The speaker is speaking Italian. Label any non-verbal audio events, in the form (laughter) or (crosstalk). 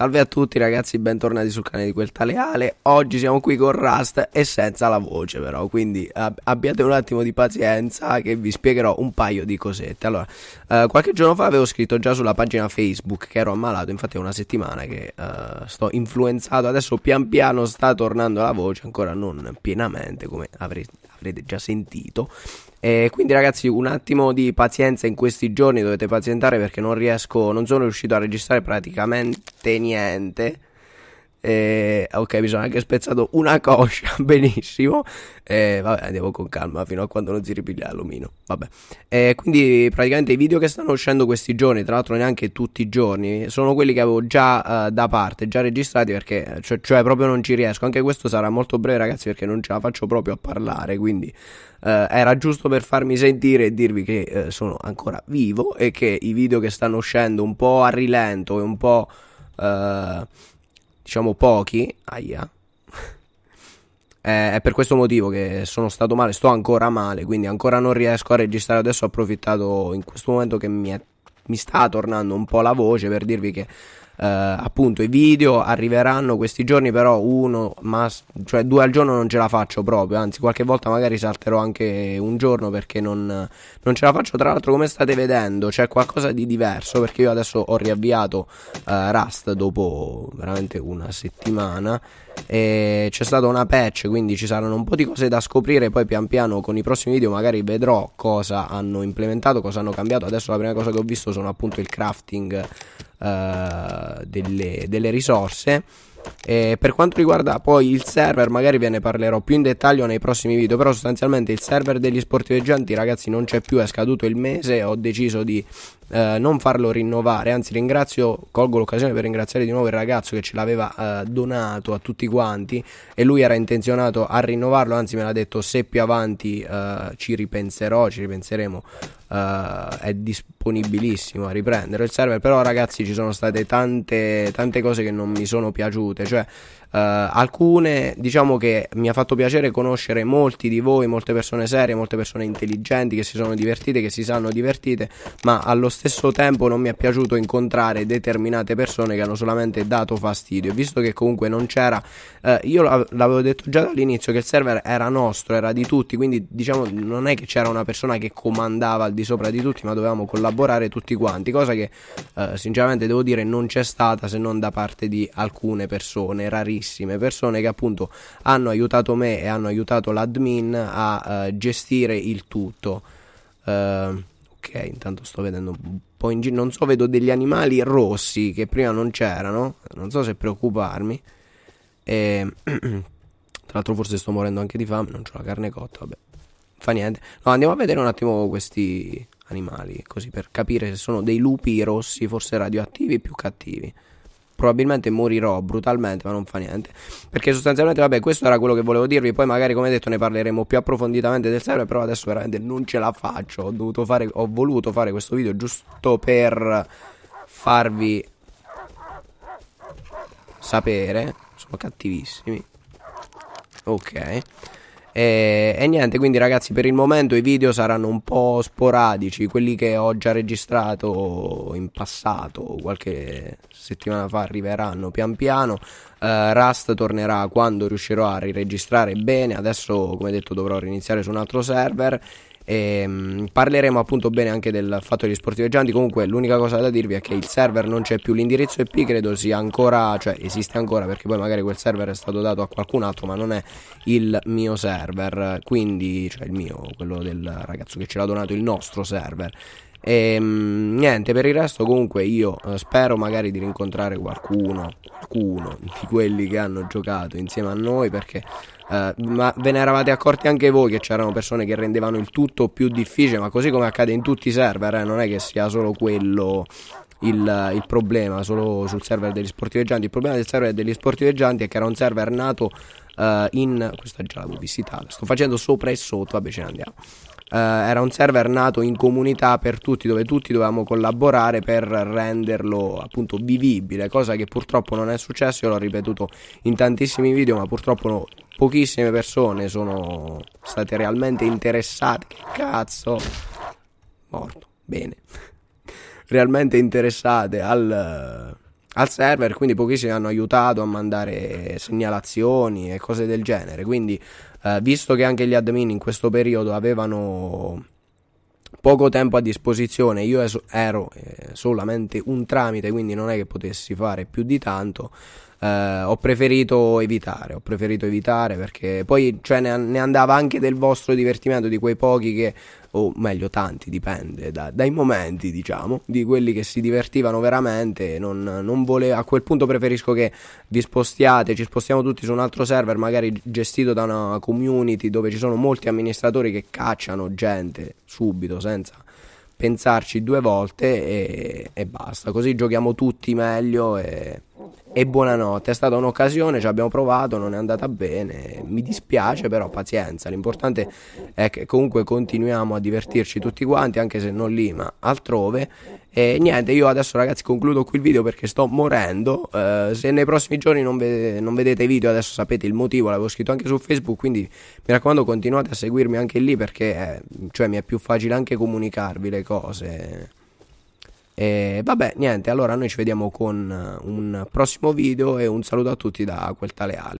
Salve a tutti ragazzi, bentornati sul canale di Quel Tale Ale. Oggi siamo qui con Rust e senza la voce però, quindi ab abbiate un attimo di pazienza che vi spiegherò un paio di cosette. Allora, eh, qualche giorno fa avevo scritto già sulla pagina Facebook che ero ammalato, infatti è una settimana che eh, sto influenzato, adesso pian piano sta tornando la voce, ancora non pienamente come avrete avrete già sentito. E eh, quindi ragazzi un attimo di pazienza in questi giorni dovete pazientare perché non riesco, non sono riuscito a registrare praticamente niente eh, ok, mi sono anche spezzato una coscia, (laughs) benissimo. Eh, vabbè, andiamo con calma fino a quando non si ripiglia l'alluminio. Vabbè. Eh, quindi praticamente i video che stanno uscendo questi giorni, tra l'altro neanche tutti i giorni, sono quelli che avevo già uh, da parte, già registrati perché eh, cioè, cioè, proprio non ci riesco. Anche questo sarà molto breve ragazzi perché non ce la faccio proprio a parlare, quindi uh, era giusto per farmi sentire e dirvi che uh, sono ancora vivo e che i video che stanno uscendo un po' a rilento e un po' diciamo pochi, aia. (laughs) è per questo motivo che sono stato male, sto ancora male, quindi ancora non riesco a registrare. Adesso ho approfittato in questo momento che mi, è, mi sta tornando un po' la voce per dirvi che eh, appunto i video arriveranno questi giorni, però uno, ma, cioè due al giorno non ce la faccio proprio, anzi qualche volta magari salterò anche un giorno perché non, non ce la faccio. Tra l'altro come state vedendo c'è qualcosa di diverso perché io adesso ho riavviato eh, Rust dopo veramente una settimana e c'è stata una patch, quindi ci saranno un po' di cose da scoprire. Poi pian piano con i prossimi video magari vedrò cosa hanno implementato, cosa hanno cambiato. Adesso la prima cosa che ho visto sono appunto il crafting eh, delle, delle risorse. E per quanto riguarda poi il server, magari ve ne parlerò più in dettaglio nei prossimi video, però sostanzialmente il server degli sportiveggianti ragazzi non c'è più, è scaduto il mese, ho deciso di eh, non farlo rinnovare, anzi ringrazio, colgo l'occasione per ringraziare di nuovo il ragazzo che ce l'aveva eh, donato a tutti quanti e lui era intenzionato a rinnovarlo, anzi me l'ha detto se più avanti eh, ci ripenserò, ci ripenseremo Uh, è disponibilissimo a riprendere il server. Però, ragazzi, ci sono state tante, tante cose che non mi sono piaciute. Cioè, uh, alcune diciamo che mi ha fatto piacere conoscere molti di voi, molte persone serie, molte persone intelligenti che si sono divertite, che si sanno divertite, ma allo stesso tempo non mi è piaciuto incontrare determinate persone che hanno solamente dato fastidio. Visto che comunque non c'era, uh, io l'avevo detto già dall'inizio che il server era nostro, era di tutti, quindi diciamo non è che c'era una persona che comandava il di sopra di tutti, ma dovevamo collaborare tutti quanti, cosa che eh, sinceramente devo dire non c'è stata se non da parte di alcune persone, rarissime persone che appunto hanno aiutato me e hanno aiutato l'admin a eh, gestire il tutto. Eh, ok, intanto sto vedendo un po' in giro, non so, vedo degli animali rossi che prima non c'erano, non so se preoccuparmi. E... Ehm, (clears throat) tra l'altro forse sto morendo anche di fame, non ho la carne cotta, vabbè fa niente. No, andiamo a vedere un attimo questi animali, così per capire se sono dei lupi rossi, forse radioattivi, più cattivi. Probabilmente morirò brutalmente, ma non fa niente. Perché sostanzialmente, vabbè, questo era quello che volevo dirvi. Poi, magari, come detto, ne parleremo più approfonditamente del server. Però adesso veramente non ce la faccio. Ho dovuto fare. Ho voluto fare questo video giusto per farvi sapere. Sono cattivissimi. Ok. E, e, niente, quindi ragazzi, per il momento i video saranno un po' sporadici, quelli che ho già registrato in passato, qualche settimana fa arriveranno pian piano. Uh, Rust tornerà quando riuscirò a riregistrare bene, adesso come detto dovrò riniziare su un altro server e, ehm, parleremo appunto bene anche del fatto degli sportiveggianti. Comunque, l'unica cosa da dirvi è che il server non c'è più. L'indirizzo IP credo sia ancora, cioè esiste ancora perché poi magari quel server è stato dato a qualcun altro, ma non è il mio server. Quindi, cioè il mio, quello del ragazzo che ce l'ha donato, il nostro server. E ehm, niente, per il resto comunque io eh, spero magari di rincontrare qualcuno, qualcuno di quelli che hanno giocato insieme a noi perché eh, ma ve ne eravate accorti anche voi che c'erano persone che rendevano il tutto più difficile, ma così come accade in tutti i server, eh, non è che sia solo quello il, il, problema solo sul server degli sportiveggianti. Il problema del server degli sportiveggianti è che era un server nato uh, in. Questa già l'avevo visitata. Sto facendo sopra e sotto, vabbè, ce ne andiamo. Eh, era un server nato in comunità per tutti, dove tutti dovevamo collaborare per renderlo appunto vivibile, cosa che purtroppo non è successo, io l'ho ripetuto in tantissimi video, ma purtroppo no, pochissime persone sono state realmente interessate. Che cazzo! Morto, bene. (laughs) Realmente interessate al al server, quindi pochissimi hanno aiutato a mandare segnalazioni e cose del genere. Quindi, eh, visto che anche gli admin in questo periodo avevano poco tempo a disposizione, io ero eh, solamente un tramite, quindi non è che potessi fare più di tanto eh, ho preferito evitare, ho preferito evitare perché poi cioè, ne, ne, andava anche del vostro divertimento, di quei pochi che, o meglio tanti, dipende da, dai momenti diciamo, di quelli che si divertivano veramente, non, non vole, a quel punto preferisco che vi spostiate, ci spostiamo tutti su un altro server magari gestito da una community dove ci sono molti amministratori che cacciano gente subito senza pensarci due volte e, e basta, così giochiamo tutti meglio e e buonanotte. È stata un'occasione, ci abbiamo provato, non è andata bene. Mi dispiace, però pazienza. L'importante è che comunque continuiamo a divertirci tutti quanti, anche se non lì, ma altrove. E niente, io adesso ragazzi concludo qui il video perché sto morendo. Eh, se nei prossimi giorni non, ve- non vedete video, adesso sapete il motivo, l'avevo scritto anche su Facebook, quindi mi raccomando continuate a seguirmi anche lì perché eh, cioè, mi è più facile anche comunicarvi le cose. E eh, vabbè, niente, allora noi ci vediamo con eh, un prossimo video e un saluto a tutti da quel tale Ale.